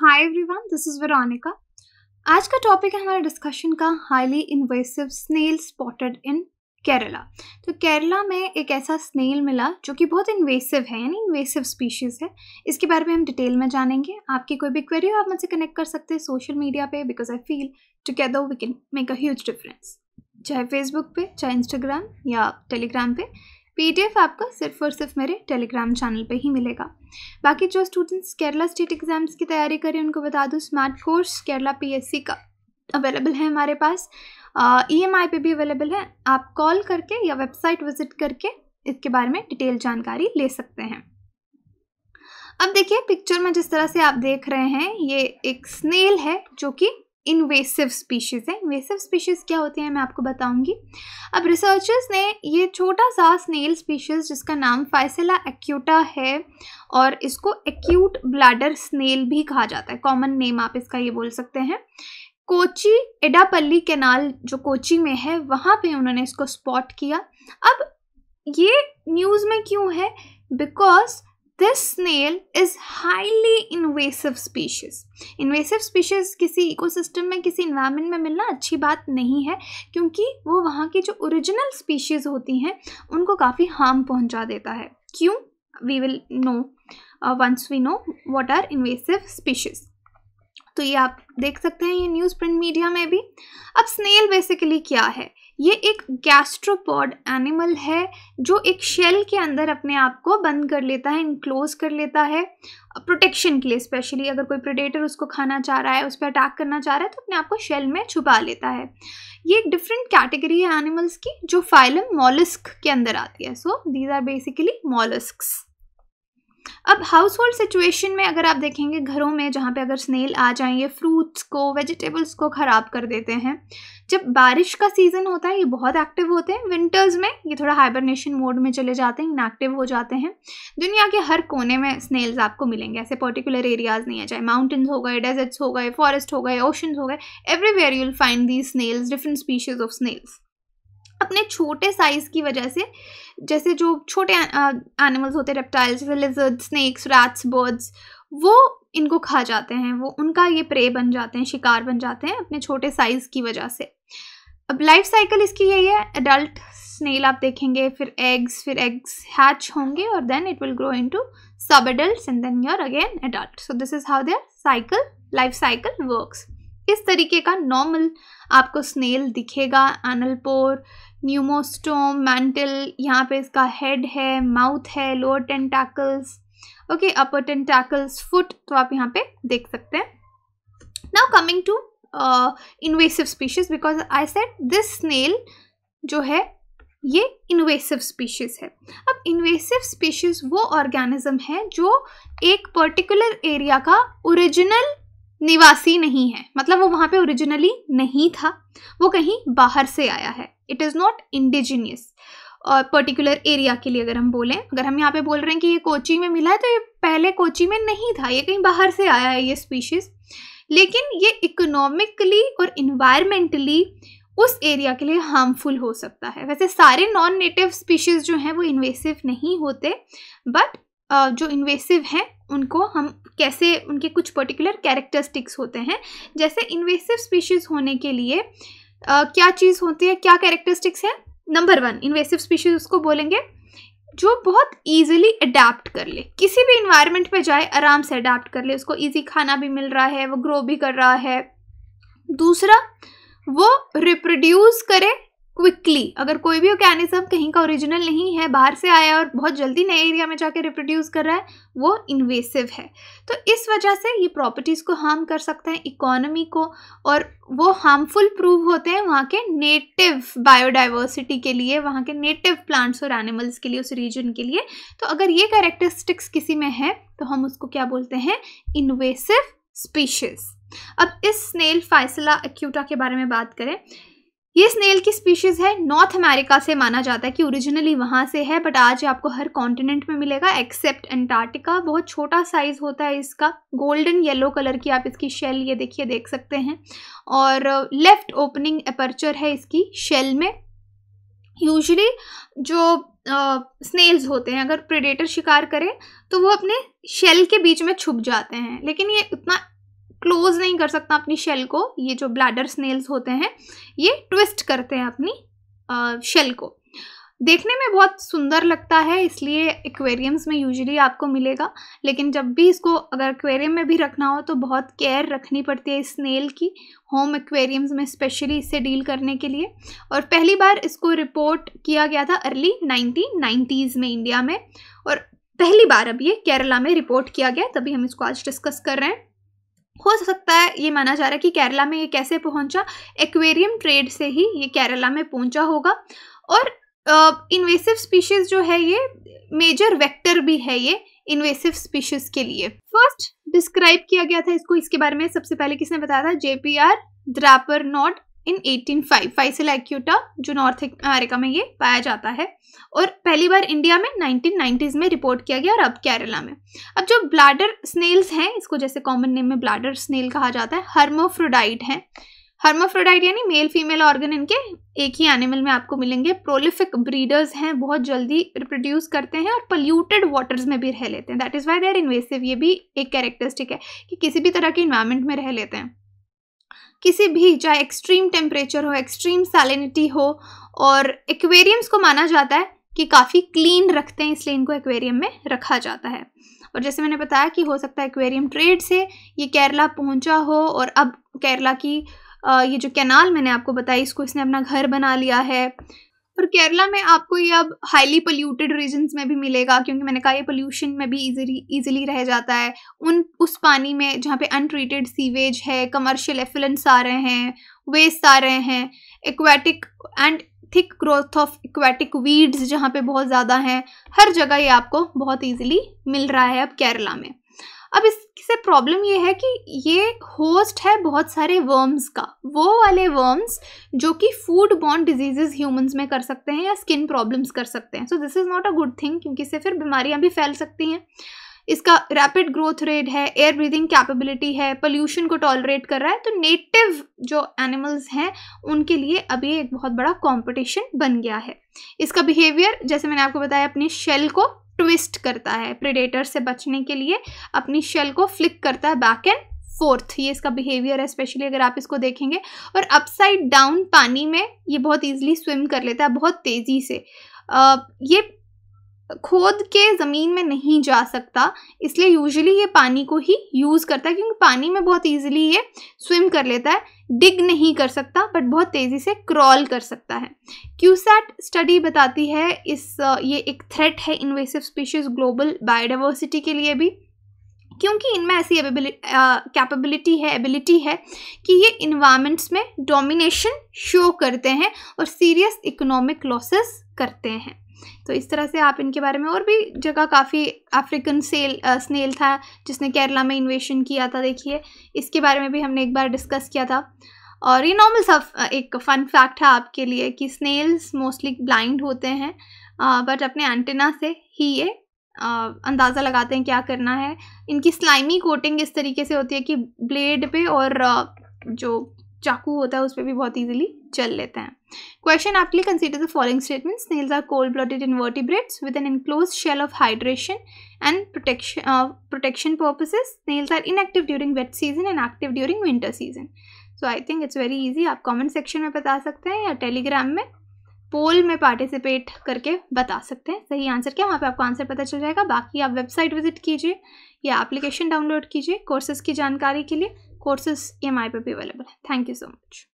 hi everyone this is Veronica आज का topic है हमारे डिस्कशन का highly invasive snail spotted in Kerala तो केरला में एक ऐसा स्नेल मिला जो कि बहुत इन्वेसिव है यानी इन्वेसिव स्पीशीज़ है इसके बारे में हम डिटेल में जानेंगे आपकी कोई भी क्वेरी हो आप मुझसे कनेक्ट कर सकते हैं सोशल मीडिया पे because I feel together we can make a huge difference चाहे फेसबुक पे चाहे इंस्टाग्राम या टेलीग्राम पे पीडीएफ आपका सिर्फ और सिर्फ मेरे टेलीग्राम चैनल पे ही मिलेगा बाकी जो स्टूडेंट्स केरला स्टेट एग्ज़ाम्स की तैयारी करें उनको बता दूँ स्मार्ट कोर्स केरला पीएससी का अवेलेबल है हमारे पास ई एम आई पे भी अवेलेबल है आप कॉल करके या वेबसाइट विजिट करके इसके बारे में डिटेल जानकारी ले सकते हैं अब देखिए पिक्चर में जिस तरह से आप देख रहे हैं ये एक स्नेल है जो कि इन्वेसिव स्पीशीज़ हैं इन्वेसिव स्पीशीज़ क्या होती हैं मैं आपको बताऊंगी अब रिसर्चर्स ने ये छोटा सा स्नेल स्पीशीज़ जिसका नाम फाइसिला एक्यूटा है और इसको एक्यूट ब्लैडर स्नेल भी कहा जाता है कॉमन नेम आप इसका ये बोल सकते हैं कोची एडापल्ली कैनाल जो कोची में है वहाँ पे उन्होंने इसको स्पॉट किया अब ये न्यूज़ में क्यों है because this snail is highly invasive species invasive species किसी इकोसिस्टम में किसी इन्वायरमेंट में मिलना अच्छी बात नहीं है क्योंकि वो वहाँ की जो ओरिजिनल स्पीशीज़ होती हैं उनको काफ़ी हार्म पहुँचा देता है क्यों we will know once we know what are invasive species तो ये आप देख सकते हैं ये न्यूज़ प्रिंट मीडिया में भी अब स्नेल बेसिकली क्या है ये एक गैस्ट्रोपॉड एनिमल है जो एक शेल के अंदर अपने आप को बंद कर लेता है इनक्लोज कर लेता है प्रोटेक्शन के लिए स्पेशली अगर कोई प्रोडेटर उसको खाना चाह रहा है उस पर अटैक करना चाह रहा है तो अपने आप को शेल में छुपा लेता है ये एक डिफरेंट कैटेगरी है एनिमल्स की जो फाइलम मॉलिस्क के अंदर आती है so these are basically molluscs अब हाउस होल्ड सिचुएशन में अगर आप देखेंगे घरों में जहाँ पे अगर स्नेल आ जाएंगे फ्रूट्स को वेजिटेबल्स को ख़राब कर देते हैं जब बारिश का सीज़न होता है ये बहुत एक्टिव होते हैं विंटर्स में ये थोड़ा हाइबरनेशन मोड में चले जाते हैं इनएक्टिव हो जाते हैं दुनिया के हर कोने में स्नेल्स आपको मिलेंगे ऐसे पर्टिकुलर एरियाज़ नहीं है चाहे माउंटेन्स हो गए डेजर्ट्स हो गए फॉरेस्ट हो गए ओशनस हो गए everywhere you'll find these snails different species of snails अपने छोटे साइज़ की वजह से जैसे जो छोटे एनिमल्स होते हैं रेप्टाइल्स जैसे लिजर्ड स्नैक्स रैट्स बर्ड्स वो इनको खा जाते हैं वो उनका ये प्रे बन जाते हैं शिकार बन जाते हैं अपने छोटे साइज़ की वजह से अब लाइफ साइकिल इसकी यही है एडल्ट स्नेल आप देखेंगे फिर एग्स फिर एग्स हैच होंगे और then it will grow into sub adult and then your again adult so this is how their cycle life cycle works इस तरीके का नॉर्मल आपको स्नेल दिखेगा एनलपोर न्यूमोस्टोम मैंटल यहाँ पे इसका हेड है माउथ है lower tentacles okay upper tentacles foot तो आप यहाँ पे देख सकते हैं now coming to invasive species because I said this snail जो है ये इन्वेसिव स्पीशीज़ है अब इन्वेसिव स्पीशीज़ वो ऑर्गेनिज्म है जो एक पर्टिकुलर एरिया का ओरिजिनल निवासी नहीं है मतलब वो वहाँ पे ओरिजिनली नहीं था वो कहीं बाहर से आया है इट इज़ नॉट इंडिजिनियस और पर्टिकुलर एरिया के लिए अगर हम बोलें अगर हम यहाँ पे बोल रहे हैं कि ये कोची में मिला है तो ये पहले कोची में नहीं था ये कहीं बाहर से आया है ये स्पीशीज़ लेकिन ये इकोनॉमिकली और इन्वायरमेंटली उस एरिया के लिए हार्मफुल हो सकता है वैसे सारे नॉन नेटिव स्पीशीज़ जो हैं वो इन्वेसिव नहीं होते बट uh, जो इन्वेसिव हैं उनको हम कैसे उनके कुछ पर्टिकुलर कैरेक्टरिस्टिक्स होते हैं जैसे इन्वेसिव स्पीशीज़ होने के लिए क्या चीज़ होती है क्या कैरेक्टरिस्टिक्स है नंबर वन इन्वेसिव स्पीशीज उसको बोलेंगे जो बहुत ईजिली अडेप्ट कर ले किसी भी इन्वायरमेंट में जाए आराम से अडेप्ट कर ले उसको ईजी खाना भी मिल रहा है वो ग्रो भी कर रहा है दूसरा वो रिप्रोड्यूस करे क्विकली अगर कोई भी ऑर्गेनिज्म कहीं का ओरिजिनल नहीं है बाहर से आया और बहुत जल्दी नए एरिया में जाके रिप्रोड्यूस कर रहा है वो इन्वेसिव है तो इस वजह से ये प्रॉपर्टीज़ को हार्म कर सकते हैं इकोनॉमी को और वो हार्मफुल प्रूव होते हैं वहाँ के नेटिव बायोडाइवर्सिटी के लिए वहाँ के नेटिव प्लांट्स और एनिमल्स के लिए उस रीजन के लिए तो अगर ये कैरेक्टरिस्टिक्स किसी में है तो हम उसको क्या बोलते हैं इन्वेसिव स्पीशीज़ अब इस स्नेल फाइसला एक्यूटा के बारे में बात करें ये स्नेल की स्पीशीज़ है नॉर्थ अमेरिका से माना जाता है कि ओरिजिनली वहाँ से है बट आज आपको हर कॉन्टिनेंट में मिलेगा एक्सेप्ट एंटार्टिका बहुत छोटा साइज़ होता है इसका गोल्डन येलो कलर की आप इसकी शेल ये देखिए देख सकते हैं और लेफ़्ट ओपनिंग अपर्चर है इसकी शेल में यूजली जो स्नेल्स uh, होते हैं अगर प्रेडेटर शिकार करें तो वो अपने शेल के बीच में छुप जाते हैं लेकिन ये उतना क्लोज नहीं कर सकता अपनी शेल को ये जो ब्लैडर स्नेल्स होते हैं ये ट्विस्ट करते हैं अपनी आ, शेल को देखने में बहुत सुंदर लगता है इसलिए एक्वेरियम्स में यूजुअली आपको मिलेगा लेकिन जब भी इसको अगर एक्वेरियम में भी रखना हो तो बहुत केयर रखनी पड़ती है इस स्नेल की होम एक्वेरियम्स में स्पेशली इससे डील करने के लिए और पहली बार इसको रिपोर्ट किया गया था अर्ली नाइनटीन नाइन्टीज़ में इंडिया में और पहली बार अब ये केरला में रिपोर्ट किया गया तभी हम इसको आज डिस्कस कर रहे हैं हो सकता है ये माना जा रहा है कि केरला में ये कैसे पहुंचा एक्वेरियम ट्रेड से ही ये केरला में पहुंचा होगा और इन्वेसिव uh, स्पीशीज जो है ये मेजर वेक्टर भी है ये इन्वेसिव स्पीशीज के लिए फर्स्ट डिस्क्राइब किया गया था इसको इसके बारे में सबसे पहले किसने बताया था जेपीआर ड्रापर नॉट इन 1805 फाइसिल एक्यूटा जो नॉर्थ अमेरिका में ये पाया जाता है और पहली बार इंडिया में 1990s में रिपोर्ट किया गया और अब केरला में अब जो ब्लाडर स्नेल्स हैं इसको जैसे कॉमन नेम में ब्लाडर स्नेल कहा जाता है हर्मोफ्रोडाइट हैं हर्मोफ्रोडाइट यानी मेल फीमेल ऑर्गन इनके एक ही एनिमल में आपको मिलेंगे प्रोलिफिक ब्रीडर्स हैं बहुत जल्दी रिप्रोड्यूस करते हैं और पल्यूटेड वाटर्स में भी रह लेते हैं that is why are invasive ये भी एक कैरेक्टरिस्टिक है कि किसी भी तरह के इन्वायरमेंट में रह लेते हैं किसी भी चाहे एक्सट्रीम टेम्परेचर हो एक्सट्रीम सैलिनिटी हो और एक्वेरियम्स को माना जाता है कि काफ़ी क्लीन रखते हैं इसलिए इनको एक्वेरियम में रखा जाता है और जैसे मैंने बताया कि हो सकता है एक्वेरियम ट्रेड से ये केरला पहुंचा हो और अब केरला की ये जो कैनाल मैंने आपको बताई इसको इसने अपना घर बना लिया है और केरला में आपको ये अब हाईली पोल्यूटेड रीजन में भी मिलेगा क्योंकि मैंने कहा ये पोल्यूशन में भी इजीली इजीली रह जाता है उन उस पानी में जहाँ पे अनट्रीटेड सीवेज है कमर्शियल एफिलेंस आ रहे हैं वेस्ट आ रहे हैं aquatic and thick growth of aquatic weeds जहाँ पे बहुत ज़्यादा हैं हर जगह ये आपको बहुत ईजिली मिल रहा है अब केरला में अब इससे प्रॉब्लम ये है कि ये होस्ट है बहुत सारे वर्म्स का वो वाले वर्म्स जो कि फूड बॉन्ड डिजीजेज ह्यूमंस में कर सकते हैं या स्किन प्रॉब्लम्स कर सकते हैं so this is not a good thing क्योंकि इससे फिर बीमारियां भी फैल सकती हैं इसका रैपिड ग्रोथ रेट है एयर ब्रीदिंग कैपेबिलिटी है पोल्यूशन को टॉलरेट कर रहा है तो नेटिव जो एनिमल्स हैं उनके लिए अब ये एक बहुत बड़ा कॉम्पिटिशन बन गया है इसका बिहेवियर जैसे मैंने आपको बताया अपने शेल को ट्विस्ट करता है प्रिडेटर से बचने के लिए अपनी शेल को फ्लिक करता है बैक एंड फोर्थ ये इसका बिहेवियर है स्पेशली अगर आप इसको देखेंगे और अपसाइड डाउन पानी में ये बहुत ईजिली स्विम कर लेता है बहुत तेज़ी से आ, ये खोद के ज़मीन में नहीं जा सकता इसलिए यूजुअली ये पानी को ही यूज़ करता है क्योंकि पानी में बहुत इजीली ये स्विम कर लेता है डिग नहीं कर सकता बट बहुत तेज़ी से क्रॉल कर सकता है क्यूसैट स्टडी बताती है इस ये एक थ्रेट है इन्वेसिव स्पीशीज़ ग्लोबल बायोडाइवर्सिटी के लिए भी क्योंकि इनमें ऐसी कैपेबिलिटी है एबिलिटी है कि ये इन्वायरमेंट्स में डोमिनेशन शो करते हैं और सीरियस इकोनॉमिक लॉसेस करते हैं तो इस तरह से आप इनके बारे में और भी जगह काफ़ी अफ्रीकन सेल आ, स्नेल था जिसने केरला में इन्वेशन किया था देखिए इसके बारे में भी हमने एक बार डिस्कस किया था और ये नॉर्मल सा एक फ़न फैक्ट है आपके लिए कि स्नेल्स मोस्टली ब्लाइंड होते हैं बट अपने एंटेना से ही ये अंदाज़ा लगाते हैं क्या करना है इनकी स्लाइमी कोटिंग इस तरीके से होती है कि ब्लेड पे और जो चाकू होता है उस पर भी बहुत इजीली चल लेते हैं क्वेश्चन आपके लिए consider the following statement snails are cold blooded vertebrates with an enclose shell of hydration and protection protection purposes snails are inactive during wet season and active during winter season so I think it's very easy आप comment section में बता सकते हैं या Telegram में पोल में participate करके बता सकते हैं सही आंसर क्या वहाँ पे आपको आंसर पता चल जाएगा बाकी आप वेबसाइट विजिट कीजिए या एप्लीकेशन डाउनलोड कीजिए कोर्सेज की जानकारी के लिए कोर्सेज ई एम आई पर भी अवेलेबल है थैंक यू सो मच